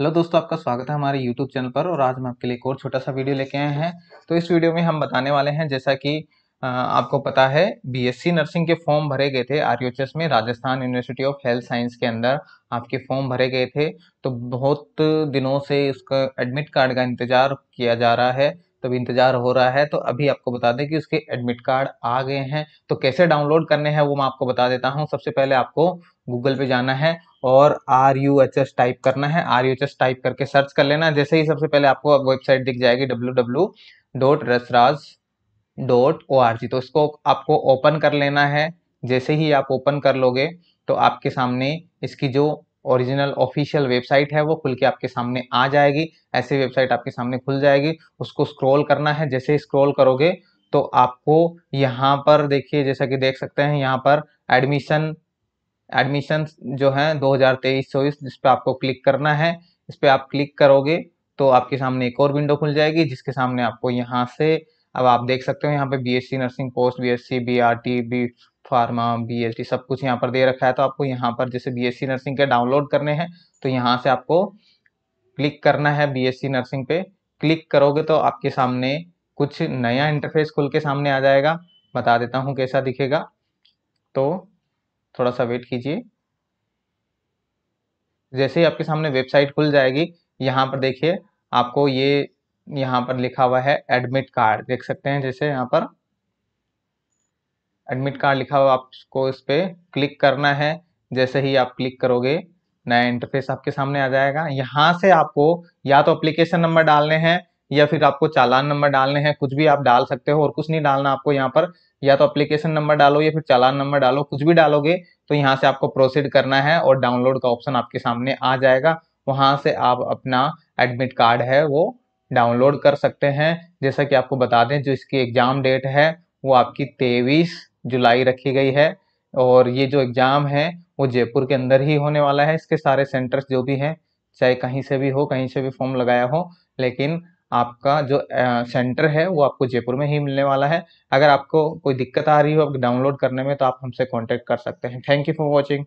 hello दोस्तों आपका स्वागत है हमारे यूट्यूब चैनल पर और आज हम आपके लिए एक और छोटा सा वीडियो लेके आए हैं तो इस वीडियो में हम बताने वाले हैं जैसा कि आपको पता है बीएससी नर्सिंग के फॉर्म भरे गए थे आरयूएचएस में Rajasthan university of health science के अंदर आपके फॉर्म भरे गए थे तो बहुत दिनों से उसका एडमिट कार्ड का इंतजार किया जा रहा है तब इंतज़ार हो रहा है तो अभी आपको बता दें कि उसके एडमिट कार्ड आ गए हैं तो कैसे डाउनलोड करने हैं वो मैं आपको बता देता हूँ सबसे पहले आपको गूगल पे जाना है और R U H S type करना है R U H S type करके सर्च कर लेना जैसे ही सबसे पहले आपको वेबसाइट दिख जाएगी डब्ल्यू डब्ल्यू डॉट रसराज डॉट ओ आर जी तो इसको आपको ओपन कर लेना है जैसे ही आप ओपन कर लोगे तो आपके सामने इसकी जो ओरिजिनल ऑफिशियल वेबसाइट है वो खुल के आपके सामने आ जाएगी ऐसी वेबसाइट आपके सामने खुल जाएगी उसको स्क्रॉल करना है जैसे ही स्क्रॉल करोगे तो आपको यहाँ पर देखिए जैसा कि देख सकते हैं यहाँ पर एडमिशन एडमिशन जो है 2023-24 जिस पर आपको क्लिक करना है इस पर आप क्लिक करोगे तो आपके सामने एक और विंडो खुल जाएगी जिसके सामने आपको यहाँ से अब आप देख सकते हो यहाँ पे B nursing post BSc BRT B pharma BSD सब कुछ यहाँ पर दे रखा है तो आपको यहाँ पर जैसे बीएससी नर्सिंग के डाउनलोड करने हैं तो यहाँ से आपको क्लिक करना है बीएससी नर्सिंग पे क्लिक करोगे तो आपके सामने कुछ नया इंटरफेस खुल के सामने आ जाएगा बता देता हूँ कैसा दिखेगा तो थोड़ा सा वेट कीजिए जैसे ही आपके सामने वेबसाइट खुल जाएगी यहाँ पर देखिए आपको ये यहाँ पर लिखा हुआ है एडमिट कार्ड देख सकते हैं जैसे यहाँ पर एडमिट कार्ड लिखा हुआ आपको इस पर क्लिक करना है जैसे ही आप क्लिक करोगे नया इंटरफेस आपके सामने आ जाएगा यहाँ से आपको या तो अप्लीकेशन नंबर डालने हैं या फिर आपको चालान नंबर डालने हैं कुछ भी आप डाल सकते हो और कुछ नहीं डालना आपको यहाँ पर या तो अप्लीकेशन नंबर डालो या फिर चालान नंबर डालो कुछ भी डालोगे तो यहाँ से आपको प्रोसीड करना है और डाउनलोड का ऑप्शन आपके सामने आ जाएगा वहाँ से आप अपना एडमिट कार्ड है वो डाउनलोड कर सकते हैं जैसा कि आपको बता दें जो इसकी एग्ज़ाम डेट है वो आपकी तेईस जुलाई रखी गई है और ये जो एग्ज़ाम है वो जयपुर के अंदर ही होने वाला है इसके सारे सेंटर्स जो भी हैं चाहे कहीं से भी हो कहीं से भी फॉर्म लगाया हो लेकिन आपका जो सेंटर है वो आपको जयपुर में ही मिलने वाला है अगर आपको कोई दिक्कत आ रही हो आप डाउनलोड करने में तो आप हमसे कॉन्टेक्ट कर सकते हैं थैंक यू फॉर वॉचिंग